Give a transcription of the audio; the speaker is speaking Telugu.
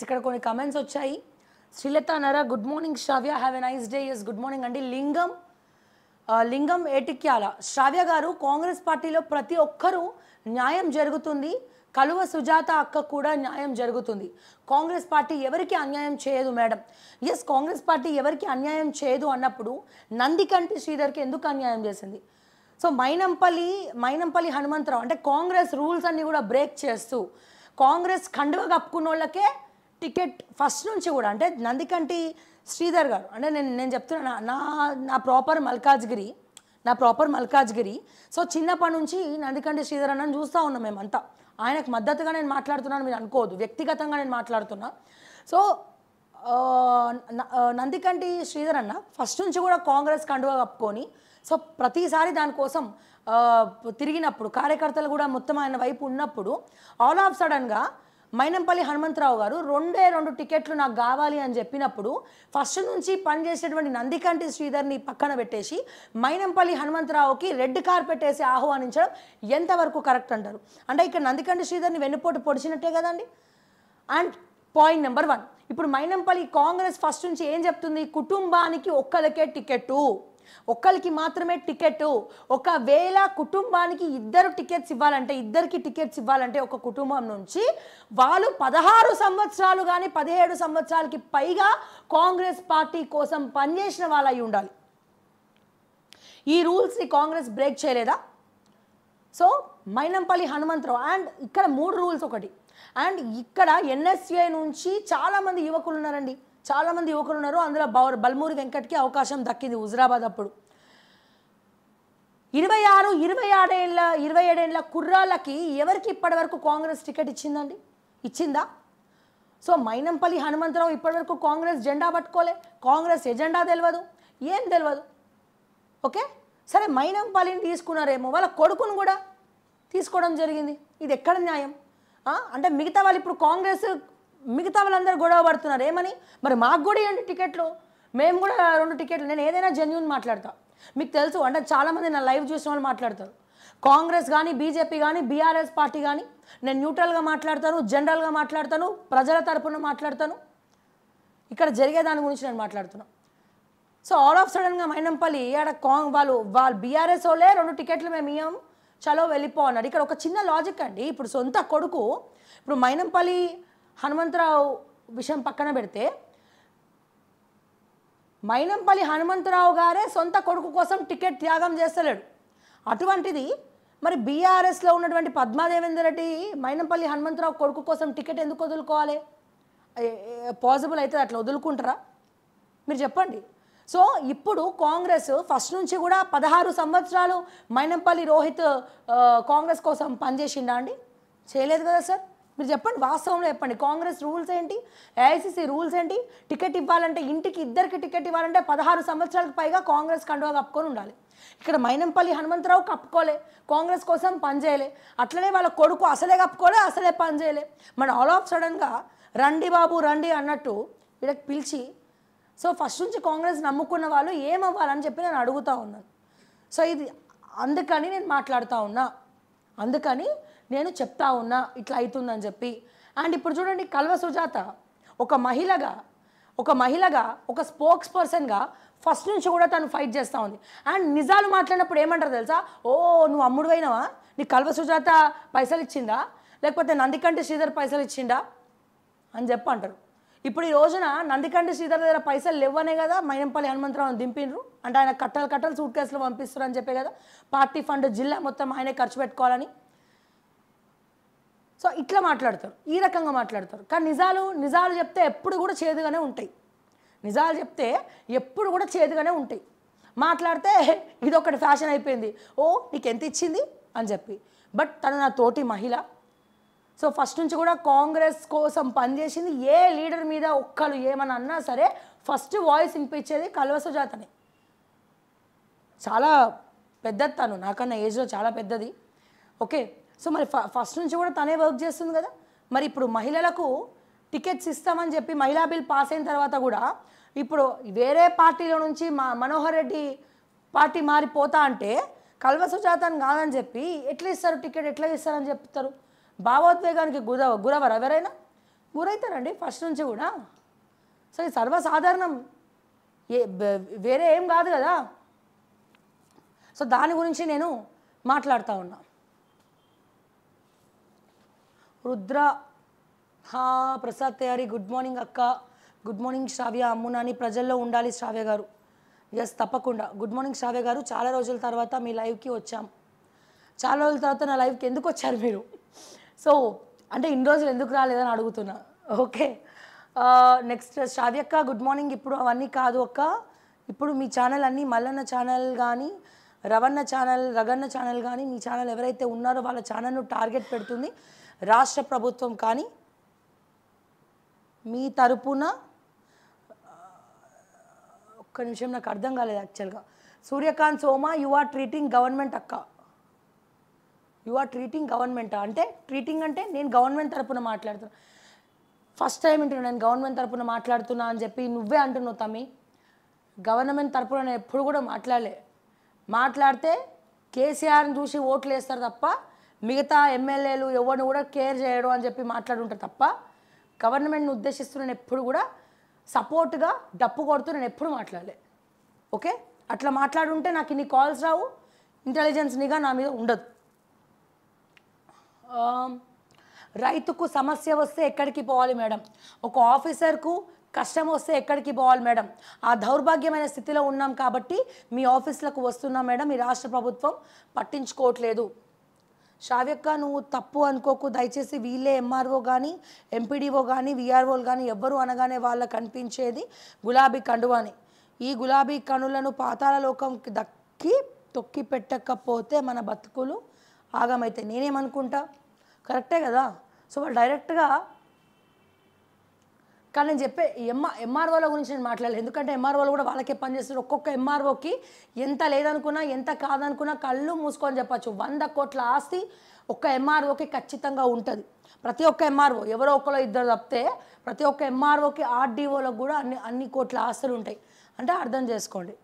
ఇక్కడ కొన్ని కమెంట్స్ వచ్చాయి శ్రీలత నర good morning Shravya have a nice day yes good morning అండి లింగం లింగం ఏటిక్యాల శ్రావ్య గారు కాంగ్రెస్ పార్టీలో ప్రతి ఒక్కరూ న్యాయం జరుగుతుంది కలువ సుజాత అక్క కూడా న్యాయం జరుగుతుంది కాంగ్రెస్ పార్టీ ఎవరికి అన్యాయం చేయదు మేడం ఎస్ కాంగ్రెస్ పార్టీ ఎవరికి అన్యాయం చేయదు అన్నప్పుడు నందికంటి శ్రీధర్కి ఎందుకు అన్యాయం చేసింది సో మైనంపల్లి మైనంపల్లి హనుమంతరావు అంటే కాంగ్రెస్ రూల్స్ అన్నీ కూడా బ్రేక్ చేస్తూ కాంగ్రెస్ కండువ కప్పుకున్న వాళ్ళకే టికెట్ ఫస్ట్ నుంచి కూడా అంటే నందికంటి శ్రీధర్ గారు అంటే నేను నేను చెప్తున్నా నా నా ప్రాపర్ మల్కాజ్గిరి నా ప్రాపర్ మల్కాజ్గిరి సో చిన్నప్పటి నుంచి నందికంటి శ్రీధర్ అన్నని చూస్తూ ఉన్నాం మేమంతా ఆయనకు మద్దతుగా నేను మాట్లాడుతున్నాను మీరు అనుకోవద్దు వ్యక్తిగతంగా నేను మాట్లాడుతున్నా సో నందికంటి శ్రీధర్ అన్న ఫస్ట్ నుంచి కూడా కాంగ్రెస్ కండువా కప్పుకొని సో ప్రతిసారి దానికోసం తిరిగినప్పుడు కార్యకర్తలు కూడా మొత్తం ఆయన వైపు ఉన్నప్పుడు ఆల్ ఆఫ్ సడన్గా మైనంపల్లి హనుమంతరావు గారు రెండే రెండు టికెట్లు నాకు కావాలి అని చెప్పినప్పుడు ఫస్ట్ నుంచి పనిచేసేటువంటి నందికంటి శ్రీధర్ని పక్కన పెట్టేసి మైనంపల్లి హనుమంతరావుకి రెడ్ కార్పెట్ వేసి ఆహ్వానించడం ఎంతవరకు కరెక్ట్ అంటారు అంటే ఇక్కడ నందికంటి శ్రీధర్ని వెన్నుపోటు పొడిచినట్టే కదండి అండ్ పాయింట్ నెంబర్ వన్ ఇప్పుడు మైనంపల్లి కాంగ్రెస్ ఫస్ట్ నుంచి ఏం చెప్తుంది కుటుంబానికి ఒక్కలకే టికెట్టు ఒక్కరికి మాత్రమే టికెట్ ఒకవేళ కుటుంబానికి ఇద్దరు టికెట్స్ ఇవ్వాలంటే ఇద్దరికి టికెట్స్ ఇవ్వాలంటే ఒక కుటుంబం నుంచి వాళ్ళు పదహారు సంవత్సరాలు కానీ పదిహేడు సంవత్సరాలకి పైగా కాంగ్రెస్ పార్టీ కోసం పనిచేసిన వాళ్ళు అయి ఉండాలి ఈ రూల్స్ని కాంగ్రెస్ బ్రేక్ చేయలేదా సో మైనంపల్లి హనుమంతరావు అండ్ ఇక్కడ మూడు రూల్స్ ఒకటి అండ్ ఇక్కడ ఎన్ఎస్ఏ నుంచి చాలామంది యువకులు ఉన్నారండి చాలామంది యువకులు ఉన్నారు అందులో బౌర్ బల్మూరి వెంకట్కి అవకాశం దక్కింది హుజరాబాద్ అప్పుడు ఇరవై ఆరు ఇరవై ఆడేళ్ళ ఇరవై ఏడేళ్ళ కుర్రాళ్ళకి ఎవరికి ఇప్పటివరకు కాంగ్రెస్ టికెట్ ఇచ్చిందండి ఇచ్చిందా సో మైనంపల్లి హనుమంతరావు ఇప్పటివరకు కాంగ్రెస్ జెండా పట్టుకోలే కాంగ్రెస్ ఎజెండా తెలియదు ఏం తెలియదు ఓకే సరే మైనంపల్లిని తీసుకున్నారేమో వాళ్ళ కొడుకును కూడా తీసుకోవడం జరిగింది ఇది ఎక్కడ న్యాయం అంటే మిగతా వాళ్ళు ఇప్పుడు కాంగ్రెస్ మిగతా వాళ్ళందరూ గొడవ పడుతున్నారు ఏమని మరి మాకు కూడా ఏంటి టికెట్లు మేము కూడా రెండు టికెట్లు నేను ఏదైనా జెన్యున్ మాట్లాడతా మీకు తెలుసు అంటే చాలామంది నా లైవ్ చూసిన వాళ్ళు మాట్లాడతారు కాంగ్రెస్ కానీ బీజేపీ కానీ బీఆర్ఎస్ పార్టీ కానీ నేను న్యూట్రల్గా మాట్లాడతాను జనరల్గా మాట్లాడతాను ప్రజల తరఫున మాట్లాడతాను ఇక్కడ జరిగే దాని గురించి నేను మాట్లాడుతున్నాను సో ఆల్ ఆఫ్ సడన్గా మైనంపల్లి ఆడ కాంగ్ వాళ్ళు వాళ్ళు బీఆర్ఎస్ వాళ్ళే రెండు టికెట్లు మేము ఇయ్యాము చలో వెళ్ళిపో అన్నాడు ఇక్కడ ఒక చిన్న లాజిక్ అండి ఇప్పుడు సొంత కొడుకు ఇప్పుడు మైనంపల్లి హనుమంతరావు విషయం పక్కన పెడితే మైనంపల్లి హనుమంతరావు గారే సొంత కొడుకు కోసం టికెట్ త్యాగం చేస్తలేడు అటువంటిది మరి బీఆర్ఎస్లో ఉన్నటువంటి పద్మాదేవేందర్ రెడ్డి మైనంపల్లి హనుమంతరావు కొడుకు కోసం టికెట్ ఎందుకు వదులుకోవాలి పాసిబుల్ అయితే అట్లా వదులుకుంటారా మీరు చెప్పండి సో ఇప్పుడు కాంగ్రెస్ ఫస్ట్ నుంచి కూడా పదహారు సంవత్సరాలు మైనంపల్లి రోహిత్ కాంగ్రెస్ కోసం పనిచేసిండా అండి చేయలేదు కదా సార్ మీరు చెప్పండి వాస్తవంలో చెప్పండి కాంగ్రెస్ రూల్స్ ఏంటి ఏఐసిసి రూల్స్ ఏంటి టికెట్ ఇవ్వాలంటే ఇంటికి ఇద్దరికి టికెట్ ఇవ్వాలంటే పదహారు సంవత్సరాలకు పైగా కాంగ్రెస్ కండువా కప్పుకొని ఉండాలి ఇక్కడ మైనంపల్లి హనుమంతరావు కప్పుకోలే కాంగ్రెస్ కోసం పనిచేయలే అట్లనే వాళ్ళ కొడుకు అసలే కప్పుకోలే అసలే పనిచేయలే మన ఆల్ ఆఫ్ సడన్గా రండి బాబు రండి అన్నట్టు వీళ్ళకి పిలిచి సో ఫస్ట్ నుంచి కాంగ్రెస్ నమ్ముకున్న వాళ్ళు ఏమవ్వాలని చెప్పి నేను అడుగుతూ ఉన్నాను సో ఇది అందుకని నేను మాట్లాడుతూ ఉన్నా అందుకని నేను చెప్తా ఉన్నా ఇట్లా అవుతుందని చెప్పి అండ్ ఇప్పుడు చూడండి కల్వ సుజాత ఒక మహిళగా ఒక మహిళగా ఒక స్పోక్స్ పర్సన్గా ఫస్ట్ నుంచి కూడా తను ఫైట్ చేస్తూ ఉంది అండ్ నిజాలు మాట్లాడినప్పుడు ఏమంటారు తెలుసా ఓ నువ్వు అమ్ముడు పోయినావా నీ కల్వ సుజాత పైసలు ఇచ్చిందా లేకపోతే నందికంటి శ్రీధర్ పైసలు ఇచ్చిందా అని చెప్పి అంటారు ఇప్పుడు ఈ రోజున నందికండి శ్రీధర్ దగ్గర పైసలు లేవనే కదా మైనంపల్లి హనుమంతరావుని దింపిండ్రు అంటే ఆయన కట్టలు కట్టలు సూట్ కేసులు పంపిస్తారు అని చెప్పే కదా పార్టీ ఫండ్ జిల్లా మొత్తం ఆయనే ఖర్చు పెట్టుకోవాలని సో ఇట్లా మాట్లాడతారు ఈ రకంగా మాట్లాడతారు కానీ నిజాలు నిజాలు చెప్తే ఎప్పుడు కూడా చేదుగానే ఉంటాయి నిజాలు చెప్తే ఎప్పుడు కూడా చేదుగానే ఉంటాయి మాట్లాడితే ఇదొకటి ఫ్యాషన్ అయిపోయింది ఓ నీకు ఎంత ఇచ్చింది అని చెప్పి బట్ తను నా తోటి మహిళ సో ఫస్ట్ నుంచి కూడా కాంగ్రెస్ కోసం పనిచేసింది ఏ లీడర్ మీద ఒక్కరు ఏమని అన్నా సరే ఫస్ట్ వాయిస్ వినిపించేది కల్వస జాతని చాలా పెద్ద తను నాకన్నా ఏజ్లో చాలా పెద్దది ఓకే సో మరి ఫస్ట్ నుంచి కూడా తనే వర్క్ చేస్తుంది కదా మరి ఇప్పుడు మహిళలకు టికెట్స్ ఇస్తామని చెప్పి మహిళా బిల్ పాస్ అయిన తర్వాత కూడా ఇప్పుడు వేరే పార్టీలో నుంచి మా మనోహర్ రెడ్డి పార్టీ మారిపోతా అంటే కల్వసుజాతని కాదని చెప్పి ఎట్లా ఇస్తారు టికెట్ ఎట్లా ఇస్తారని చెప్తారు భావోద్వేగానికి గుర గురవరు ఎవరైనా గురవుతారండి ఫస్ట్ నుంచి కూడా సో ఇది సర్వసాధారణం ఏ వేరే ఏం కాదు కదా సో దాని గురించి నేను మాట్లాడుతూ ఉన్నా రుద్ర హా ప్రసాద్ తయారీ గుడ్ మార్నింగ్ అక్క గుడ్ మార్నింగ్ శ్రావ్య అమ్మునాని ప్రజల్లో ఉండాలి శ్రావ్య గారు ఎస్ తప్పకుండా గుడ్ మార్నింగ్ శ్రావ్య గారు చాలా రోజుల తర్వాత మీ లైవ్కి వచ్చాం చాలా రోజుల తర్వాత నా లైవ్కి ఎందుకు వచ్చారు మీరు సో అంటే ఇన్ని రోజులు ఎందుకు రాలేదని అడుగుతున్నా ఓకే నెక్స్ట్ అక్క గుడ్ మార్నింగ్ ఇప్పుడు అవన్నీ కాదు అక్క ఇప్పుడు మీ ఛానల్ అన్నీ మల్లన్న ఛానల్ కానీ రవన్న ఛానల్ రగన్న ఛానల్ కానీ మీ ఛానల్ ఎవరైతే ఉన్నారో వాళ్ళ ఛానల్ను టార్గెట్ పెడుతుంది రాష్ట్ర ప్రభుత్వం కానీ మీ తరపున ఒక్క నిమిషం నాకు అర్థం కాలేదు యాక్చువల్గా Suryakanth Soma you are treating government అక్క యు ఆర్ ట్రీటింగ్ గవర్నమెంట్ అంటే ట్రీటింగ్ అంటే నేను గవర్నమెంట్ తరపున మాట్లాడుతున్నా ఫస్ట్ టైం వింటున్నాను నేను గవర్నమెంట్ తరపున మాట్లాడుతున్నా అని చెప్పి నువ్వే అంటున్నావు తమ్మి గవర్నమెంట్ తరపున నేను ఎప్పుడు కూడా మాట్లాడలే మాట్లాడితే కేసీఆర్ని చూసి ఓట్లు వేస్తారు తప్ప మిగతా ఎమ్మెల్యేలు ఎవరిని కూడా కేర్ చేయడం అని చెప్పి మాట్లాడుంటారు తప్ప గవర్నమెంట్ని ఉద్దేశిస్తూ నేను ఎప్పుడు కూడా సపోర్ట్గా డప్పు కొడుతూ నేను ఎప్పుడు మాట్లాడలే ఓకే అట్లా మాట్లాడుంటే నాకు ఇన్ని కాల్స్ రావు ఇంటెలిజెన్స్ నా మీద ఉండదు రైతుకు సమస్య వస్తే ఎక్కడికి పోవాలి మేడం ఒక ఆఫీసర్కు కష్టం వస్తే ఎక్కడికి పోవాలి మేడం ఆ దౌర్భాగ్యమైన స్థితిలో ఉన్నాం కాబట్టి మీ ఆఫీసులకు వస్తున్నాం మేడం ఈ రాష్ట్ర ప్రభుత్వం పట్టించుకోవట్లేదు షావ్యక్క నువ్వు తప్పు అనుకోకు దయచేసి వీళ్ళే ఎంఆర్ఓ కానీ ఎంపీడీఓ కానీ వీఆర్ఓలు కానీ ఎవ్వరు అనగానే వాళ్ళకు కనిపించేది గులాబీ కండువాని ఈ గులాబీ కణులను పాతాల లోకం దక్కి తొక్కి పెట్టకపోతే మన బతుకులు ఆగమైతే నేనేమనుకుంటా కరెక్టే కదా సో వాళ్ళు డైరెక్ట్గా కానీ నేను చెప్పే ఎంఆ ఎంఆర్ఓల గురించి నేను మాట్లాడలేదు ఎందుకంటే ఎంఆర్ఓలు కూడా వాళ్ళకే పనిచేస్తారు ఒక్కొక్క ఎంఆర్ఓకి ఎంత లేదనుకున్నా ఎంత కాదనుకున్నా కళ్ళు మూసుకొని చెప్పచ్చు వంద కోట్ల ఆస్తి ఒక్క ఎంఆర్ఓకి ఖచ్చితంగా ఉంటుంది ప్రతి ఒక్క ఎంఆర్ఓ ఎవరో ఒకరో ఇద్దరు తప్పితే ప్రతి ఒక్క ఎంఆర్ఓకి ఆర్డీఓలకు కూడా అన్ని అన్ని కోట్ల ఆస్తులు ఉంటాయి అంటే అర్థం చేసుకోండి